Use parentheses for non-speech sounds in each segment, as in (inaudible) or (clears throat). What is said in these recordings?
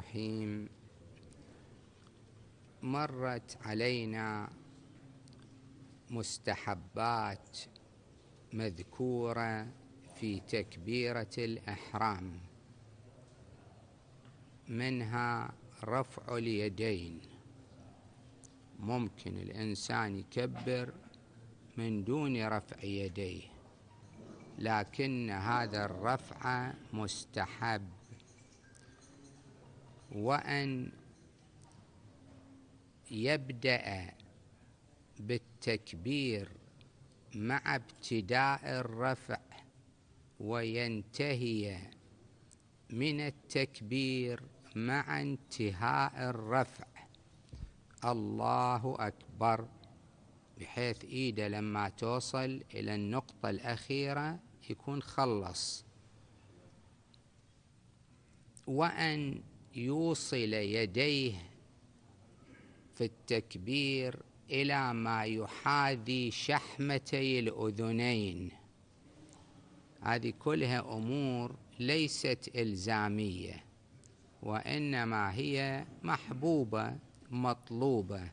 الرحيم مرت علينا مستحبات مذكوره في تكبيره الاحرام منها رفع اليدين ممكن الانسان يكبر من دون رفع يديه لكن هذا الرفع مستحب وأن يبدأ بالتكبير مع ابتداء الرفع وينتهي من التكبير مع انتهاء الرفع الله أكبر بحيث إيده لما توصل إلى النقطة الأخيرة يكون خلص وأن يوصل يديه في التكبير إلى ما يحاذي شحمتي الأذنين هذه كلها أمور ليست إلزامية وإنما هي محبوبة مطلوبة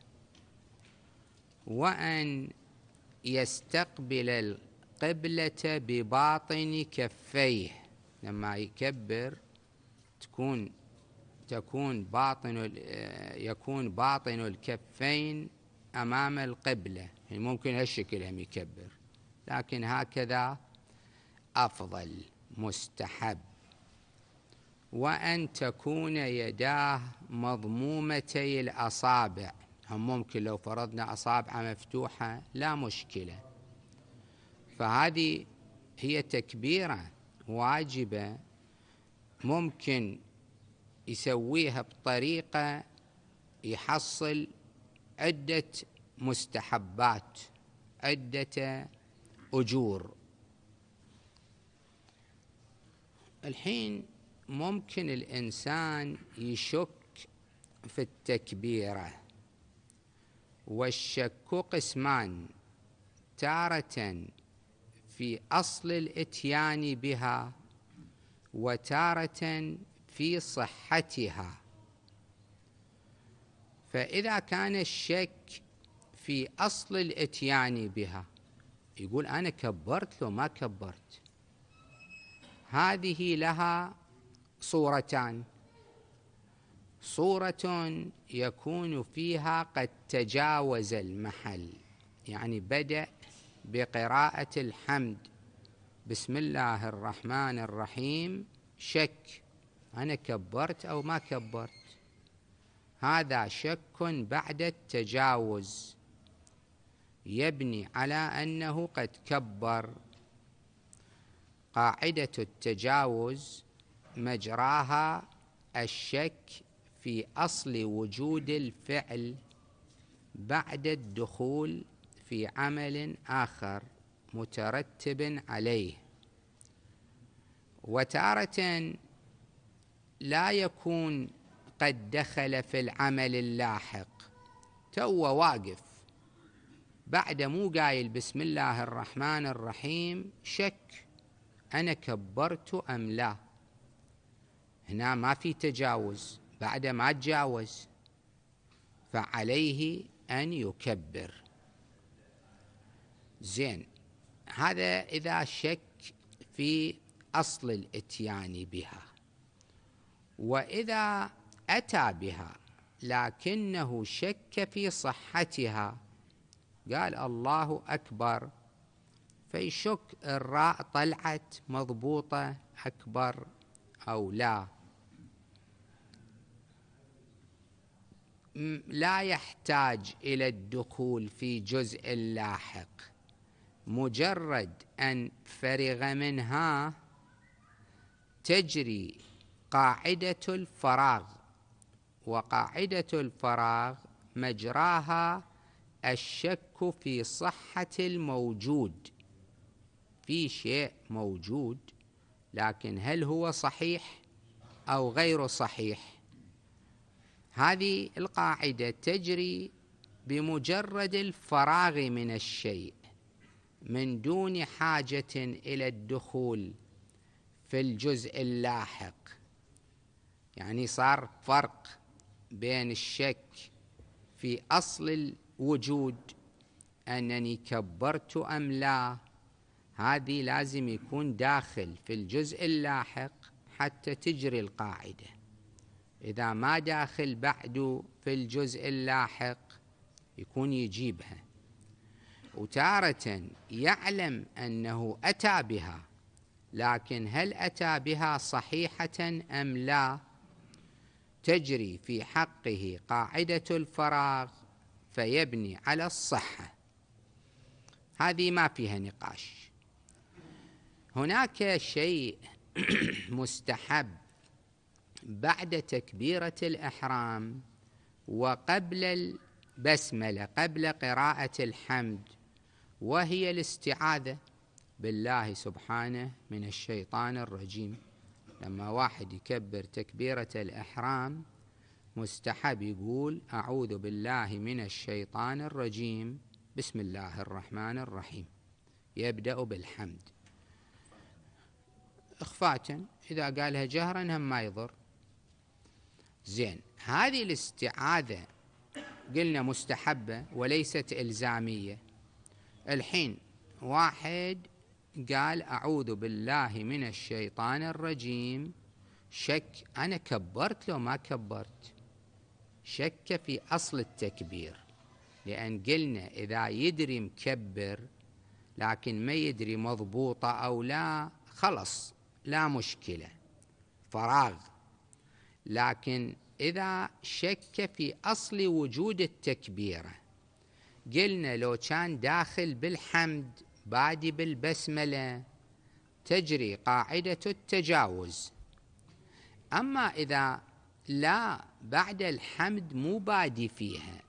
وأن يستقبل القبلة بباطن كفيه لما يكبر تكون تكون باطن آه، يكون باطن الكفين أمام القبلة يعني ممكن هالشكل هم يكبر لكن هكذا أفضل مستحب وأن تكون يداه مضمومتي الأصابع هم ممكن لو فرضنا أصابع مفتوحة لا مشكلة فهذه هي تكبيرة واجبة ممكن يسويها بطريقة يحصل عدة مستحبات عدة أجور الحين ممكن الإنسان يشك في التكبيرة والشك قسمان تارة في أصل الإتيان بها وتارة في صحتها فإذا كان الشك في أصل الإتيان بها يقول أنا كبرت لو ما كبرت هذه لها صورتان صورة يكون فيها قد تجاوز المحل يعني بدأ بقراءة الحمد بسم الله الرحمن الرحيم شك أنا كبرت أو ما كبرت هذا شك بعد التجاوز يبني على أنه قد كبر قاعدة التجاوز مجراها الشك في أصل وجود الفعل بعد الدخول في عمل آخر مترتب عليه وتارة لا يكون قد دخل في العمل اللاحق تو واقف بعد مو قايل بسم الله الرحمن الرحيم شك أنا كبرت أم لا هنا ما في تجاوز بعد ما تجاوز فعليه أن يكبر زين هذا إذا شك في أصل الإتيان بها واذا اتى بها لكنه شك في صحتها قال الله اكبر فيشك الراء طلعت مضبوطه اكبر او لا لا يحتاج الى الدخول في جزء لاحق مجرد ان فرغ منها تجري قاعدة الفراغ وقاعدة الفراغ مجراها الشك في صحة الموجود في شيء موجود لكن هل هو صحيح أو غير صحيح هذه القاعدة تجري بمجرد الفراغ من الشيء من دون حاجة إلى الدخول في الجزء اللاحق يعني صار فرق بين الشك في أصل الوجود أنني كبرت أم لا هذه لازم يكون داخل في الجزء اللاحق حتى تجري القاعدة إذا ما داخل بعد في الجزء اللاحق يكون يجيبها وتارة يعلم أنه أتى بها لكن هل أتى بها صحيحة أم لا تجري في حقه قاعدة الفراغ فيبني على الصحة هذه ما فيها نقاش هناك شيء (clears throat) مستحب بعد تكبيرة الإحرام وقبل البسملة قبل قراءة الحمد وهي الاستعاذة بالله سبحانه من الشيطان الرجيم لما واحد يكبر تكبيرة الإحرام مستحب يقول أعوذ بالله من الشيطان الرجيم بسم الله الرحمن الرحيم يبدأ بالحمد إخفاة إذا قالها جهرا هم ما يضر زين هذه الاستعاذة قلنا مستحبة وليست إلزامية الحين واحد قال أعوذ بالله من الشيطان الرجيم شك أنا كبرت لو ما كبرت شك في أصل التكبير لأن قلنا إذا يدري مكبر لكن ما يدري مضبوطة أو لا خلص لا مشكلة فراغ لكن إذا شك في أصل وجود التكبيرة قلنا لو كان داخل بالحمد بعد بالبسملة تجري قاعدة التجاوز أما إذا لا بعد الحمد مو بادي فيها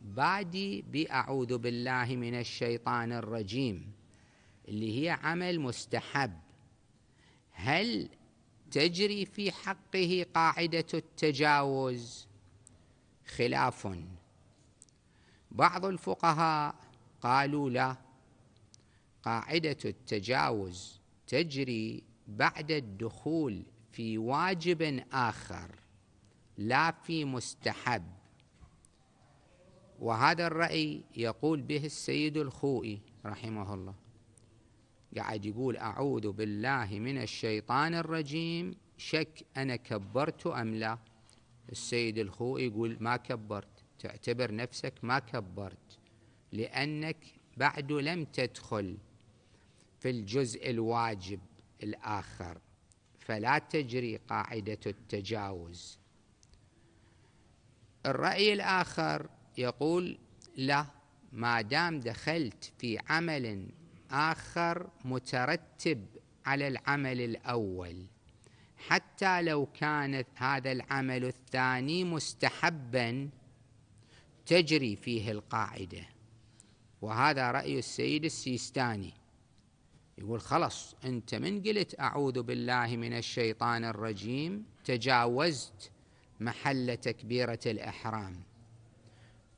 بادي بأعوذ بالله من الشيطان الرجيم اللي هي عمل مستحب هل تجري في حقه قاعدة التجاوز خلاف بعض الفقهاء قالوا لا قاعدة التجاوز تجري بعد الدخول في واجب آخر لا في مستحب وهذا الرأي يقول به السيد الخوئي رحمه الله قاعد يقول أعوذ بالله من الشيطان الرجيم شك أنا كبرت أم لا السيد الخوئي يقول ما كبرت تعتبر نفسك ما كبرت لأنك بعد لم تدخل في الجزء الواجب الآخر فلا تجري قاعدة التجاوز الرأي الآخر يقول لا ما دام دخلت في عمل آخر مترتب على العمل الأول حتى لو كان هذا العمل الثاني مستحبا تجري فيه القاعدة وهذا رأي السيد السيستاني يقول خلص أنت من قلت أعوذ بالله من الشيطان الرجيم تجاوزت محل تكبيرة الإحرام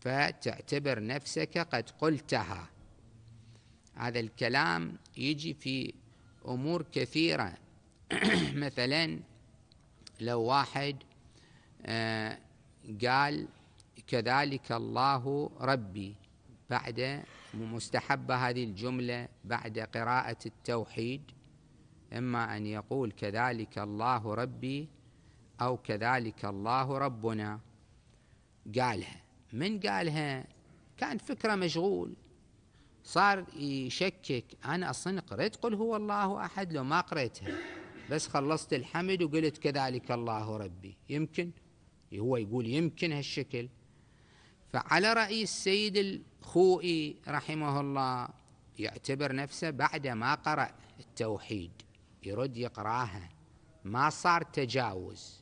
فتعتبر نفسك قد قلتها هذا الكلام يجي في أمور كثيرة (clears throat) مثلا لو واحد آه، قال كذلك الله ربي بعد مستحبة هذه الجملة بعد قراءة التوحيد إما أن يقول كذلك الله ربي أو كذلك الله ربنا قالها من قالها كان فكرة مشغول صار يشكك أنا أصلا قريت قل هو الله أحد لو ما قريتها بس خلصت الحمد وقلت كذلك الله ربي يمكن هو يقول يمكن هالشكل فعلى رأي السيد الخوئي رحمه الله يعتبر نفسه بعد ما قرأ التوحيد يرد يقراها ما صار تجاوز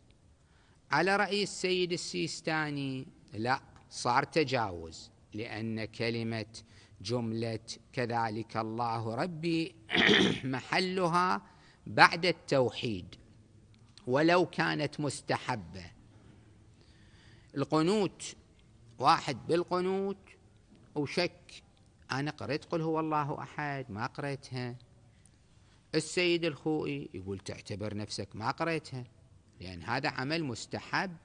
على رأي السيد السيستاني لا صار تجاوز لأن كلمة جملة كذلك الله ربي (clears throat) محلها بعد التوحيد ولو كانت مستحبة القنوت واحد بالقنوت وشك أنا قريت قل هو الله أحد ما قريتها السيد الخوئي يقول تعتبر نفسك ما قريتها لأن هذا عمل مستحب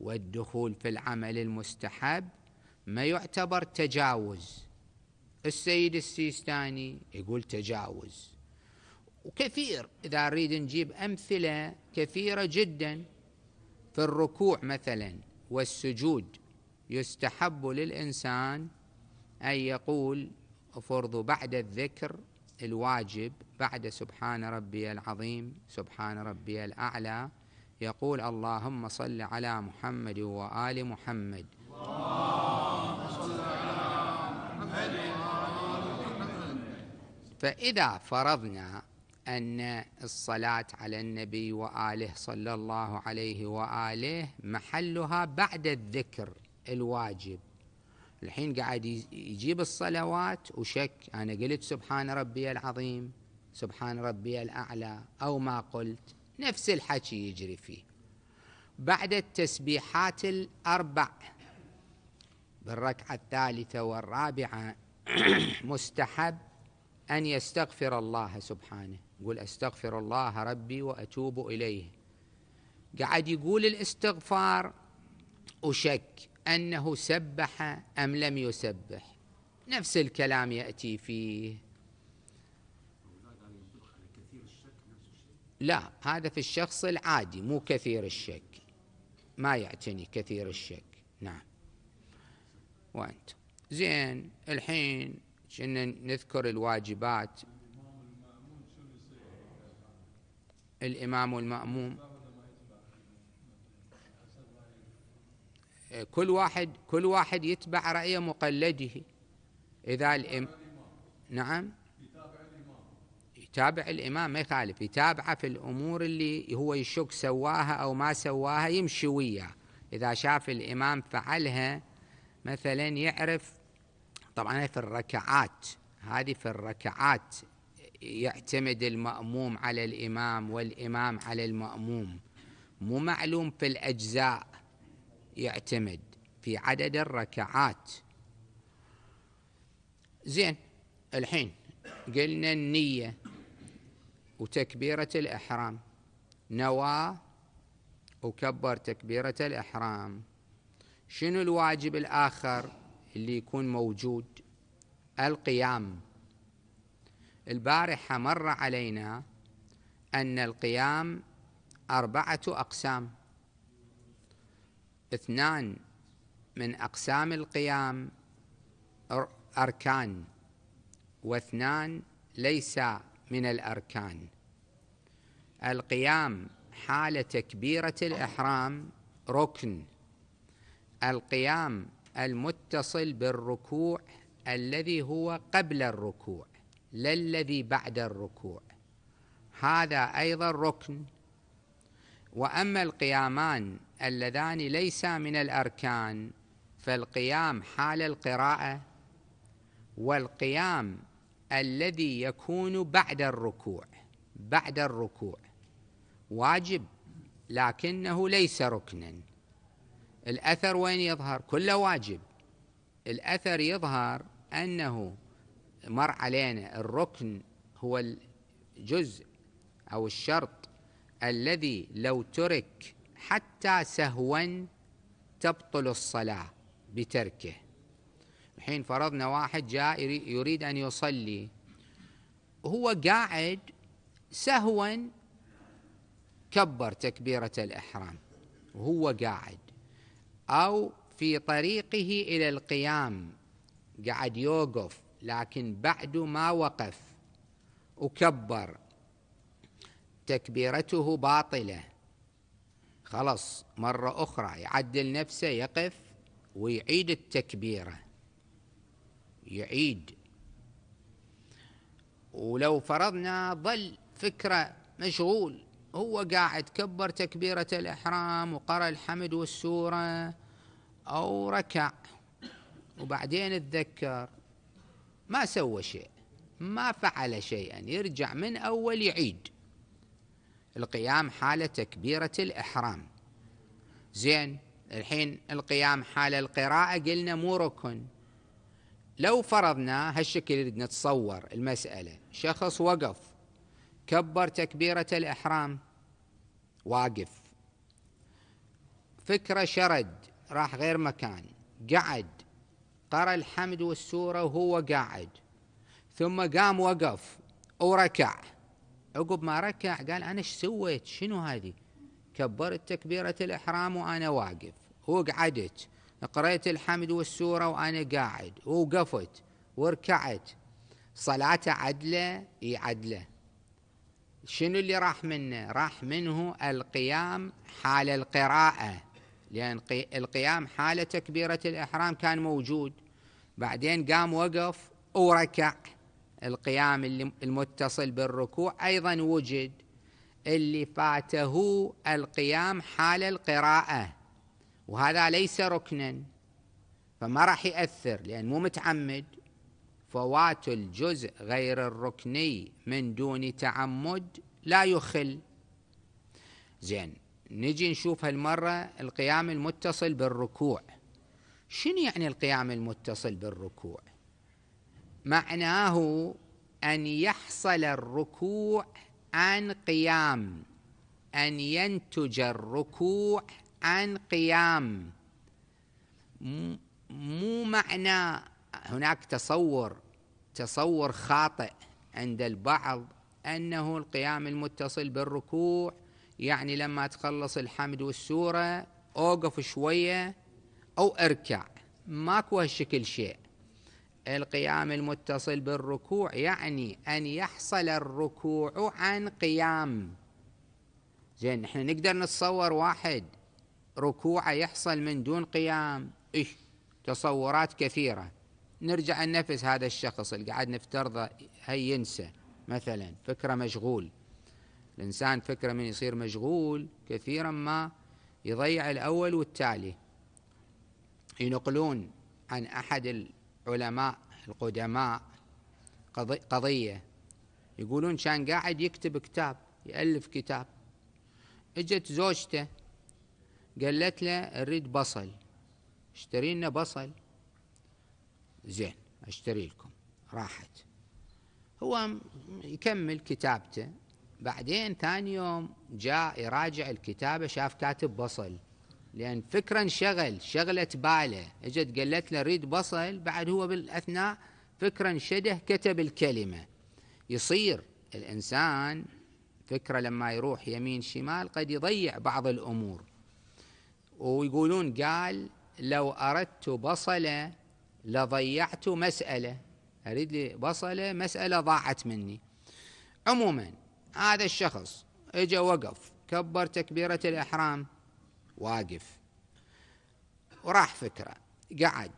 والدخول في العمل المستحب ما يعتبر تجاوز السيد السيستاني يقول تجاوز وكثير إذا نريد نجيب أمثلة كثيرة جدا في الركوع مثلا والسجود يستحب للإنسان أن يقول فرض بعد الذكر الواجب بعد سبحان ربي العظيم سبحان ربي الأعلى يقول اللهم صل على محمد وآل محمد اللهم صل على محمد وآل محمد فإذا فرضنا أن الصلاة على النبي وآله صلى الله عليه وآله محلها بعد الذكر الواجب الحين قاعد يجيب الصلوات وشك أنا قلت سبحان ربي العظيم سبحان ربي الأعلى أو ما قلت نفس الحكي يجري فيه بعد التسبيحات الأربع بالركعة الثالثة والرابعة (coughs) مستحب أن يستغفر الله سبحانه يقول أستغفر الله ربي وأتوب إليه قاعد يقول الاستغفار وشك أنه سبح أم لم يسبح نفس الكلام يأتي فيه لا هذا في الشخص العادي مو كثير الشك ما يعتني كثير الشك نعم وأنت زين الحين كنا نذكر الواجبات الإمام المأموم آه، كل واحد كل واحد يتبع رأي مقلده إذا الإم... نعم يتابع الإمام ما يخالف يتابعه في الأمور اللي هو يشك سواها أو ما سواها يمشي وياه إذا شاف الإمام فعلها مثلا يعرف طبعا في الركعات هذه في الركعات يعتمد المأموم على الإمام والإمام على المأموم مو معلوم في الأجزاء يعتمد في عدد الركعات زين الحين قلنا النية وتكبيرة الإحرام نوى وكبر تكبيرة الإحرام شنو الواجب الآخر اللي يكون موجود القيام البارحة مر علينا أن القيام أربعة أقسام اثنان من أقسام القيام أركان واثنان ليس من الأركان القيام حال تكبيرة الإحرام ركن القيام المتصل بالركوع الذي هو قبل الركوع لا الذي بعد الركوع هذا أيضا ركن وأما القيامان اللذان ليسا من الأركان فالقيام حال القراءة والقيام الذي يكون بعد الركوع بعد الركوع واجب لكنه ليس ركنا الأثر وين يظهر كله واجب الأثر يظهر أنه مر علينا الركن هو الجزء أو الشرط الذي لو ترك حتى سهوا تبطل الصلاة بتركه الحين فرضنا واحد جاء يريد أن يصلي هو قاعد سهوا كبر تكبيرة الإحرام وهو قاعد أو في طريقه إلى القيام قعد يوقف لكن بعد ما وقف وكبر تكبيرته باطله خلاص مرة أخرى يعدل نفسه يقف ويعيد التكبيرة يعيد ولو فرضنا ظل فكرة مشغول هو قاعد كبر تكبيرة الإحرام وقرأ الحمد والسورة أو ركع وبعدين تذكر ما سوى شيء ما فعل شيئا يرجع من أول يعيد القيام حالة تكبيرة الإحرام زين الحين القيام حالة القراءة قلنا مو ركن لو فرضنا هالشكل نتصور المسألة شخص وقف كبر تكبيرة الإحرام واقف فكرة شرد راح غير مكان قعد قرأ الحمد والسورة وهو قاعد ثم قام وقف وركع عقب ما ركع قال أنا ايش سويت شنو هذه كبرت تكبيرة الإحرام وأنا واقف وقعدت قريت الحمد والسورة وأنا قاعد ووقفت وركعت صلاته عدلة اي عدلة شنو اللي راح منه راح منه القيام حال القراءة لأن القيام حال تكبيرة الإحرام كان موجود بعدين قام وقف وركع القيام المتصل بالركوع أيضا وجد اللي فاته القيام حال القراءة وهذا ليس ركنا فما راح يأثر لأن مو متعمد فوات الجزء غير الركني من دون تعمد لا يخل زين نجي نشوف هالمرة القيام المتصل بالركوع شنو يعني القيام المتصل بالركوع معناه أن يحصل الركوع عن قيام أن ينتج الركوع عن قيام مو معنى هناك تصور تصور خاطئ عند البعض أنه القيام المتصل بالركوع يعني لما تخلص الحمد والسورة أوقف شوية أو اركع ماكو هالشكل شيء القيام المتصل بالركوع يعني أن يحصل الركوع عن قيام زين احنا نقدر نتصور واحد ركوعه يحصل من دون قيام إيش تصورات كثيرة نرجع النفس هذا الشخص اللي قاعد نفترضه هي ينسى مثلا فكرة مشغول الإنسان فكرة من يصير مشغول كثيرا ما يضيع الأول والتالي ينقلون عن أحد علماء القدماء قضية يقولون كان قاعد يكتب كتاب يألف كتاب اجت زوجته قالت له اريد بصل اشتري لنا بصل زين اشتري لكم راحت هو يكمل كتابته بعدين ثاني يوم جاء يراجع الكتابة شاف كاتب بصل لأن فكرة انشغل شغلت باله اجت قالت له ريد بصل بعد هو بالأثناء فكرة انشده كتب الكلمة يصير الإنسان فكرة لما يروح يمين شمال قد يضيع بعض الأمور ويقولون قال لو أردت بصلة لضيعت مسألة أريد لي بصلة مسألة ضاعت مني عموما هذا الشخص اجى وقف كبر تكبيرة الإحرام واقف وراح فكرة قعد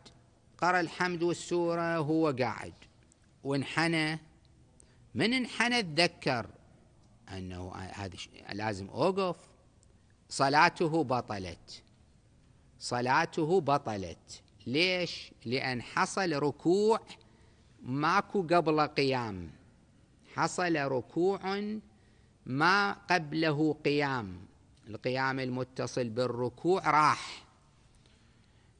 قرأ الحمد والسورة وهو قاعد وانحنى من انحنى تذكر أنه هذا لازم أوقف صلاته بطلت صلاته بطلت ليش؟ لأن حصل ركوع ماكو قبل قيام حصل ركوع ما قبله قيام القيام المتصل بالركوع راح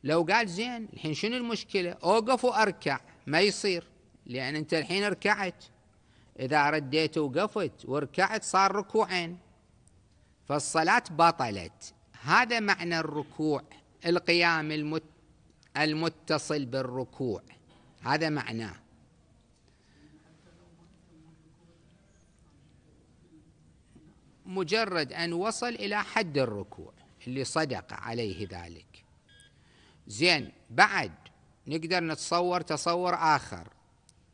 لو قال زين الحين شنو المشكلة أوقف وأركع ما يصير لأن أنت الحين ركعت إذا رديت وقفت وركعت صار ركوعين فالصلاة بطلت هذا معنى الركوع القيام المتصل بالركوع هذا معناه مجرد أن وصل إلى حد الركوع اللي صدق عليه ذلك زين بعد نقدر نتصور تصور آخر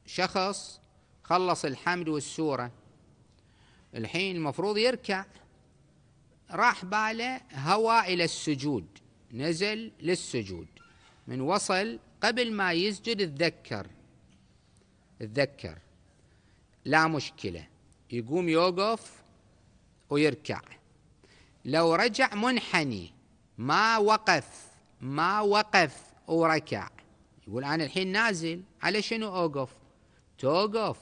شخص خلص الحمد والسورة الحين المفروض يركع راح باله هوى إلى السجود نزل للسجود من وصل قبل ما يسجد اتذكر اتذكر لا مشكلة يقوم يوقف ويركع لو رجع منحني ما وقف ما وقف وركع يقول أنا الحين نازل على شنو أوقف توقف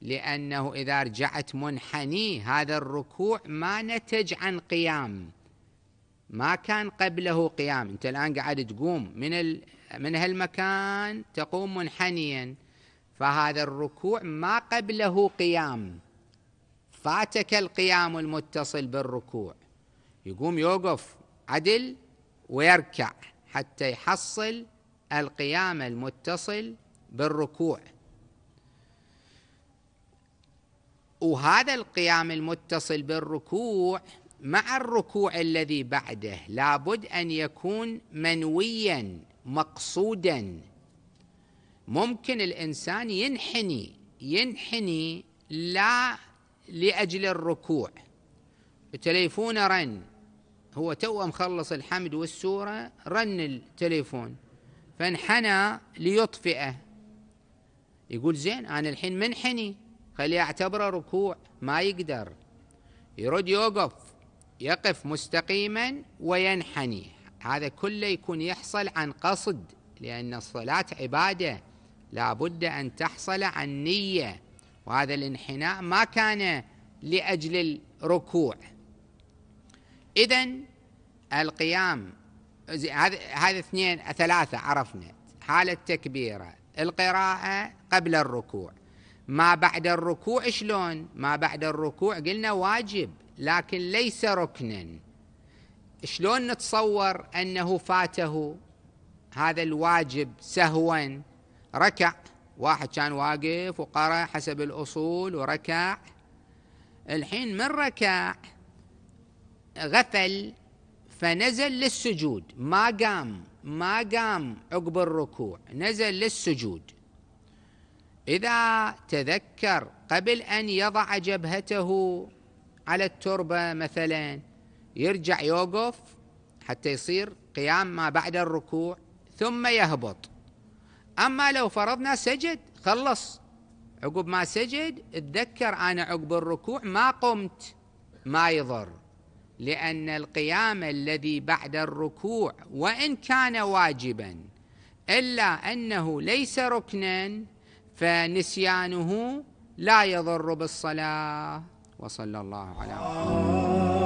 لأنه إذا رجعت منحني هذا الركوع ما نتج عن قيام ما كان قبله قيام أنت الآن قاعد تقوم من ال... من هالمكان تقوم منحنيا فهذا الركوع ما قبله قيام فاتك القيام المتصل بالركوع يقوم يوقف عدل ويركع حتى يحصل القيام المتصل بالركوع وهذا القيام المتصل بالركوع مع الركوع الذي بعده لابد ان يكون منويا مقصودا ممكن الانسان ينحني ينحني لا لأجل الركوع التليفون رن هو تو مخلص الحمد والسورة رن التليفون فانحنى ليطفئه يقول زين أنا الحين منحني خليه أعتبره ركوع ما يقدر يرد يوقف يقف مستقيما وينحني هذا كله يكون يحصل عن قصد لأن الصلاة عبادة لابد أن تحصل عن نية وهذا الانحناء ما كان لاجل الركوع اذا القيام هذا اثنين ثلاثه عرفنا حالة تكبيرة القراءه قبل الركوع ما بعد الركوع شلون ما بعد الركوع قلنا واجب لكن ليس ركنا شلون نتصور انه فاته هذا الواجب سهوا ركع واحد كان واقف وقرأ حسب الأصول وركع الحين من ركع غفل فنزل للسجود ما قام ما قام عقب الركوع نزل للسجود إذا تذكر قبل أن يضع جبهته على التربة مثلا يرجع يوقف حتى يصير قيام ما بعد الركوع ثم يهبط أما لو فرضنا سجد خلص عقب ما سجد اتذكر أنا عقب الركوع ما قمت ما يضر لأن القيام الذي بعد الركوع وإن كان واجبا إلا أنه ليس ركنا فنسيانه لا يضر بالصلاة وصلى الله على محمد